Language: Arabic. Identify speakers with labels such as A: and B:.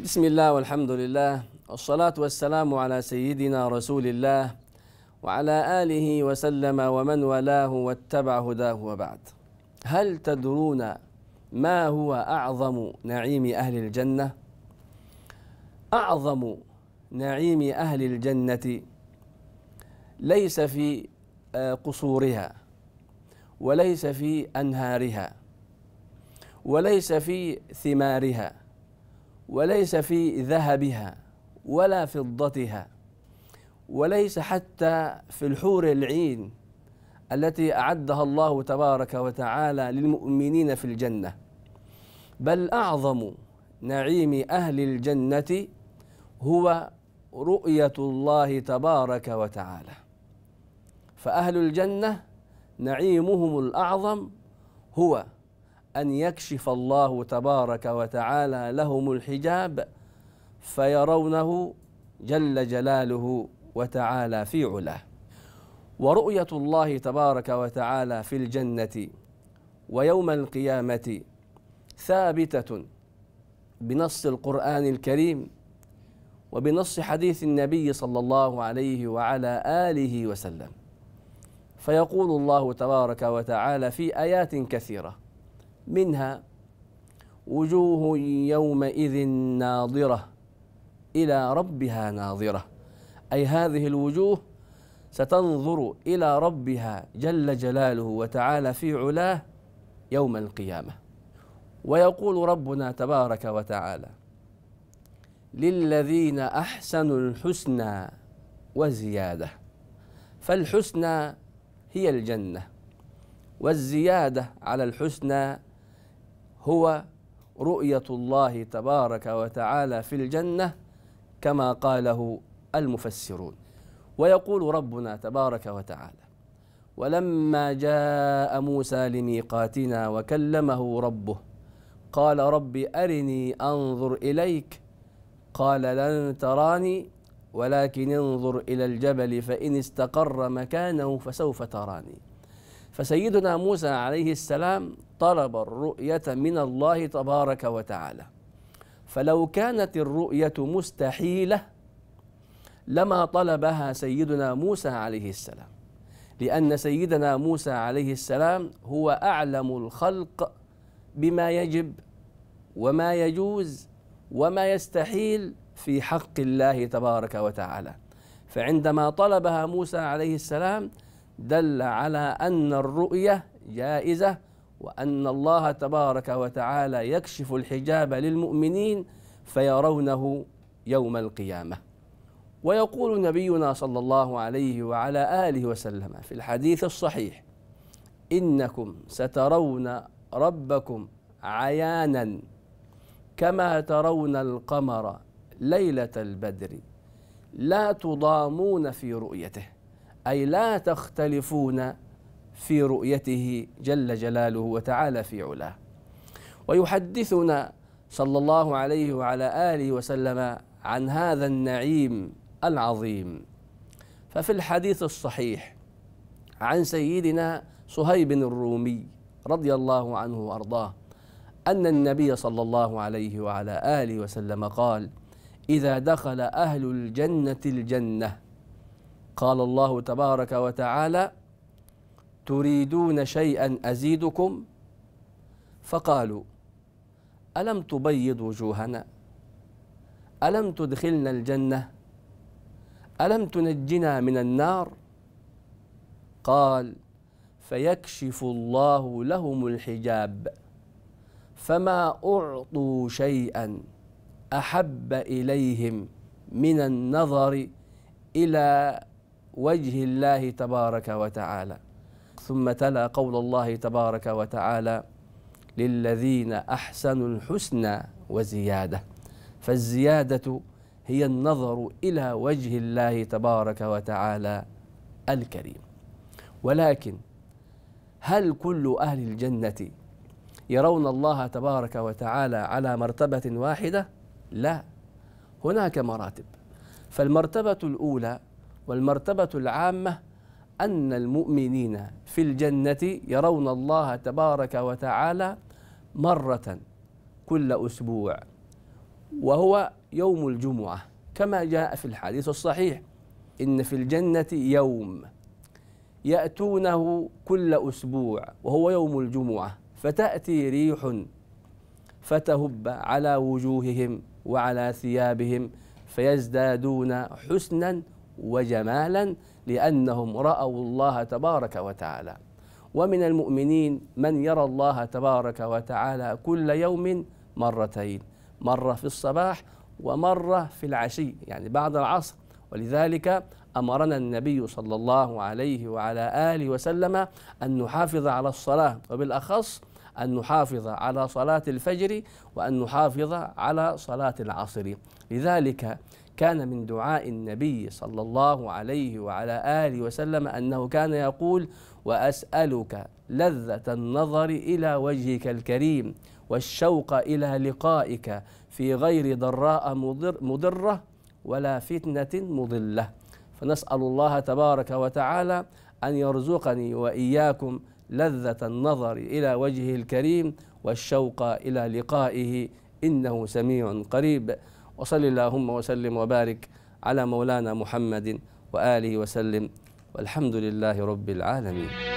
A: بسم الله والحمد لله والصلاة والسلام على سيدنا رسول الله وعلى آله وسلم ومن والاه واتبع هداه وبعد هل تدرون ما هو أعظم نعيم أهل الجنة؟ أعظم نعيم أهل الجنة ليس في آه، قصورها وليس في أنهارها وليس في ثمارها وليس في ذهبها ولا فضتها وليس حتى في الحور العين التي اعدها الله تبارك وتعالى للمؤمنين في الجنه بل اعظم نعيم اهل الجنه هو رؤيه الله تبارك وتعالى فاهل الجنه نعيمهم الاعظم هو أن يكشف الله تبارك وتعالى لهم الحجاب فيرونه جل جلاله وتعالى في علاه ورؤية الله تبارك وتعالى في الجنة ويوم القيامة ثابتة بنص القرآن الكريم وبنص حديث النبي صلى الله عليه وعلى آله وسلم فيقول الله تبارك وتعالى في آيات كثيرة منها وجوه يومئذ ناظرة إلى ربها ناظرة أي هذه الوجوه ستنظر إلى ربها جل جلاله وتعالى في علاه يوم القيامة ويقول ربنا تبارك وتعالى للذين أحسنوا الحسنى وزيادة فالحسنى هي الجنة والزيادة على الحسنى هو رؤية الله تبارك وتعالى في الجنة كما قاله المفسرون ويقول ربنا تبارك وتعالى ولما جاء موسى لميقاتنا وكلمه ربه قال رب أرني أنظر إليك قال لن تراني ولكن انظر إلى الجبل فإن استقر مكانه فسوف تراني فسيدنا موسى عليه السلام طلب الرؤية من الله تبارك وتعالى فلو كانت الرؤية مستحيلة لما طلبها سيدنا موسى عليه السلام لأن سيدنا موسى عليه السلام هو أعلم الخلق بما يجب وما يجوز وما يستحيل في حق الله تبارك وتعالى فعندما طلبها موسى عليه السلام دل على أن الرؤية جائزة وأن الله تبارك وتعالى يكشف الحجاب للمؤمنين فيرونه يوم القيامة ويقول نبينا صلى الله عليه وعلى آله وسلم في الحديث الصحيح إنكم سترون ربكم عيانا كما ترون القمر ليلة البدر لا تضامون في رؤيته أي لا تختلفون في رؤيته جل جلاله وتعالى في علاه ويحدثنا صلى الله عليه وعلى اله وسلم عن هذا النعيم العظيم ففي الحديث الصحيح عن سيدنا صهيب الرومي رضي الله عنه وارضاه ان النبي صلى الله عليه وعلى اله وسلم قال اذا دخل اهل الجنه الجنه قال الله تبارك وتعالى تريدون شيئا أزيدكم فقالوا ألم تبيض وجوهنا ألم تدخلنا الجنة ألم تنجنا من النار قال فيكشف الله لهم الحجاب فما أعطوا شيئا أحب إليهم من النظر إلى وجه الله تبارك وتعالى ثم تلا قول الله تبارك وتعالى للذين احسنوا الحسنى وزياده فالزياده هي النظر الى وجه الله تبارك وتعالى الكريم ولكن هل كل اهل الجنه يرون الله تبارك وتعالى على مرتبه واحده لا هناك مراتب فالمرتبه الاولى والمرتبه العامه أن المؤمنين في الجنة يرون الله تبارك وتعالى مرة كل أسبوع وهو يوم الجمعة كما جاء في الحديث الصحيح إن في الجنة يوم يأتونه كل أسبوع وهو يوم الجمعة فتأتي ريح فتهب على وجوههم وعلى ثيابهم فيزدادون حسنا وجمالا لأنهم رأوا الله تبارك وتعالى ومن المؤمنين من يرى الله تبارك وتعالى كل يوم مرتين مرة في الصباح ومرة في العشي يعني بعد العصر ولذلك أمرنا النبي صلى الله عليه وعلى آله وسلم أن نحافظ على الصلاة وبالأخص أن نحافظ على صلاة الفجر وأن نحافظ على صلاة العصر لذلك كان من دعاء النبي صلى الله عليه وعلى آله وسلم أنه كان يقول وأسألك لذة النظر إلى وجهك الكريم والشوق إلى لقائك في غير ضراء مضر مضرة ولا فتنة مضلة فنسأل الله تبارك وتعالى أن يرزقني وإياكم لذة النظر إلى وجهه الكريم والشوق إلى لقائه إنه سميع قريب وصل اللهم وسلم وبارك على مولانا محمد وآله وسلم والحمد لله رب العالمين